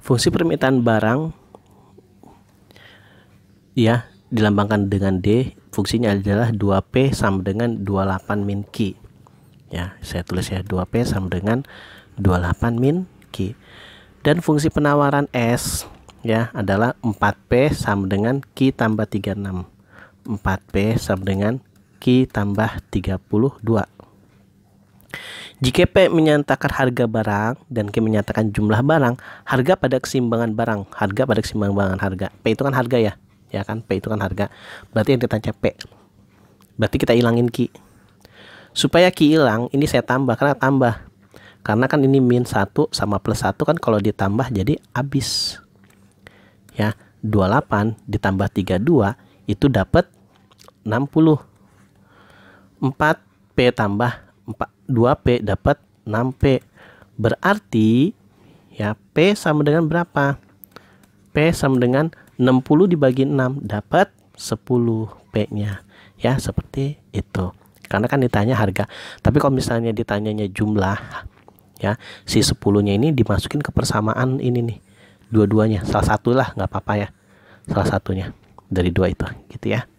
Fungsi permintaan barang ya dilambangkan dengan D. Fungsinya adalah 2P sama dengan 28 min Q. Ya, saya tulis ya 2P sama dengan 28 min Q. Dan fungsi penawaran S ya adalah 4P sama dengan Q tambah 36. 4P sama dengan Q tambah 32 jika P menyatakan harga barang dan K menyatakan jumlah barang, harga pada keseimbangan barang, harga pada keseimbangan harga. P itu kan harga ya, ya kan? P itu kan harga. Berarti yang ditanya P. Berarti kita hilangin Ki. Supaya Ki hilang, ini saya tambah karena tambah. Karena kan ini min 1 sama plus 1 kan kalau ditambah jadi habis. Ya, 28 ditambah 32 itu dapat 60. 4 P tambah 2P dapat 6P. Berarti ya P sama dengan berapa? P sama dengan 60 dibagi 6 dapat 10 P-nya. Ya, seperti itu. Karena kan ditanya harga. Tapi kalau misalnya ditanyanya jumlah ya, si 10-nya ini dimasukin ke persamaan ini nih. Dua-duanya, salah satulah nggak apa-apa ya. Salah satunya dari dua itu gitu ya.